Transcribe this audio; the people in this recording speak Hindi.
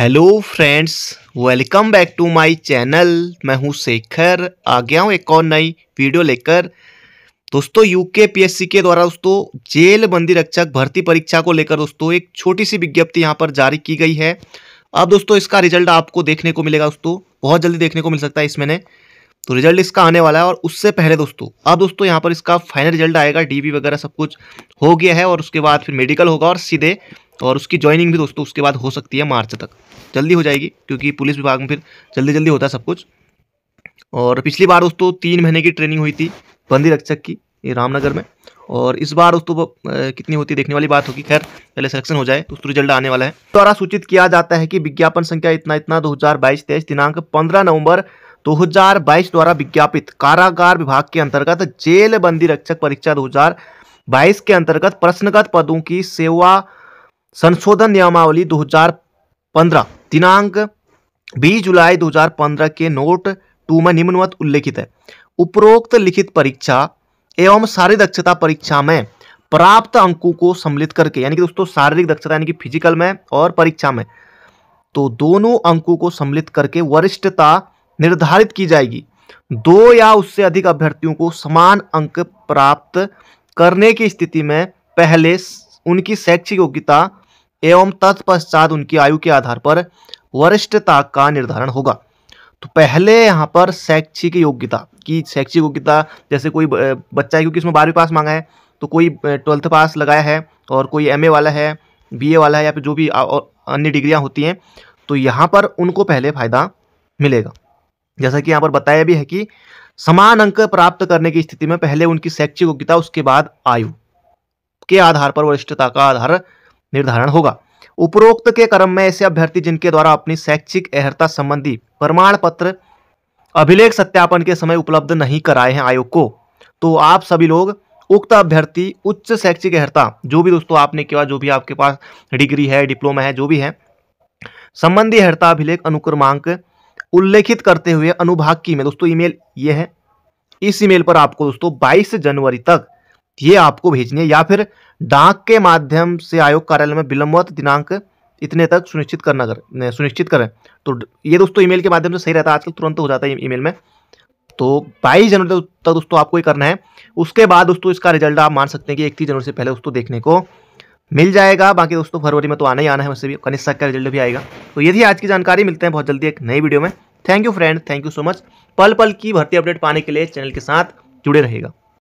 hello friends welcome back to my channel मैं हूं शेखर आ गया हूं एक और नई वीडियो लेकर दोस्तों यूके पीएससी के द्वारा दोस्तों जेल बंदी रक्षक भर्ती परीक्षा को लेकर दोस्तों एक छोटी सी विज्ञप्ति यहां पर जारी की गई है अब दोस्तों इसका रिजल्ट आपको देखने को मिलेगा दोस्तों बहुत जल्दी देखने को मिल सकता है इस महीने तो रिजल्ट इसका आने वाला है और उससे पहले दोस्तों अब दोस्तों यहाँ पर इसका फाइनल रिजल्ट आएगा डी वगैरह सब कुछ हो गया है और उसके बाद फिर मेडिकल होगा और सीधे और उसकी ज्वाइनिंग भी दोस्तों उसके बाद हो सकती है मार्च तक जल्दी हो जाएगी क्योंकि पुलिस विभाग में फिर जल्दी जल्दी होता है सब कुछ और पिछली बार दोस्तों तीन महीने की ट्रेनिंग हुई थी बंदी रक्षक की ये रामनगर में और इस बार दोस्तों कितनी होती देखने वाली बात होगी खैर पहले सिलेक्शन हो जाए तो उसका रिजल्ट आने वाला है द्वारा सूचित किया जाता है कि विज्ञापन संख्या इतना इतना 2022 तेईस दिनांक 15 नवंबर 2022 द्वारा विज्ञापित कारागार विभाग के अंतर्गत जेल बंदी रक्षक परीक्षा दो के अंतर्गत प्रश्नगत पदों की सेवा संशोधन नियमावली 2015 दिनांक 20 जुलाई 2015 के नोट टू में निम्नवत उल्लेखित है उपरोक्त लिखित परीक्षा एवं शारीरिक दक्षता परीक्षा में प्राप्त अंकों को सम्मिलित करके यानी कि दोस्तों शारीरिक दक्षता यानी कि फिजिकल में और परीक्षा में तो दोनों अंकों को सम्मिलित करके वरिष्ठता निर्धारित की जाएगी दो या उससे अधिक अभ्यर्थियों को समान अंक प्राप्त करने की स्थिति में पहले उनकी शैक्षिक योग्यता एवं तत्पश्चात उनकी आयु के आधार पर वरिष्ठता का निर्धारण होगा तो पहले यहाँ पर शैक्षिक योग्यता कि शैक्षिक योग्यता जैसे कोई बच्चा है क्योंकि इसमें बारहवीं पास मांगा है तो कोई ट्वेल्थ पास लगाया है और कोई एमए वाला है बीए वाला है या फिर जो भी अन्य डिग्रियाँ होती हैं तो यहाँ पर उनको पहले फ़ायदा मिलेगा जैसा कि यहाँ पर बताया भी है कि समान अंक प्राप्त करने की स्थिति में पहले उनकी शैक्षिक योग्यता उसके बाद आयु के आधार पर वरिष्ठता का आधार निर्धारण होगा उपरोक्त के क्रम में ऐसे अभ्यर्थी जिनके द्वारा अपनी शैक्षिक अहर्ता संबंधी प्रमाण पत्र अभिलेख सत्यापन के समय उपलब्ध नहीं कराए हैं आयोग को तो आप सभी लोग उक्त अभ्यर्थी उच्च शैक्षिक अहर्ता जो भी दोस्तों आपने किया जो भी आपके पास डिग्री है डिप्लोमा है जो भी है संबंधी अहर्ता अभिलेख अनुक्रमांक उल्लेखित करते हुए अनुभाग की में दोस्तों ईमेल ये है इस ईमेल पर आपको दोस्तों 22 जनवरी तक ये आपको भेजनी है या फिर डाक के माध्यम से आयोग कार्यालय में विलंबत तो दिनांक इतने तक सुनिश्चित करना कर सुनिश्चित करें तो ये दोस्तों ईमेल के माध्यम से सही रहता है आजकल तुरंत हो जाता है ईमेल में तो 22 जनवरी तक दोस्तों आपको ये करना है उसके बाद दोस्तों इसका रिजल्ट आप मान सकते हैं कि इकतीस जनवरी से पहले दोस्तों देखने को मिल जाएगा बाकी दोस्तों फरवरी में तो आना ही आना है वैसे भी कनिष्ठा का रिजल्ट भी आएगा तो ये थी आज की जानकारी मिलते हैं बहुत जल्दी एक नई वीडियो में thank you friend thank you so much पल पल की भर्ती अपडेट पाने के लिए चैनल के साथ जुड़े रहेगा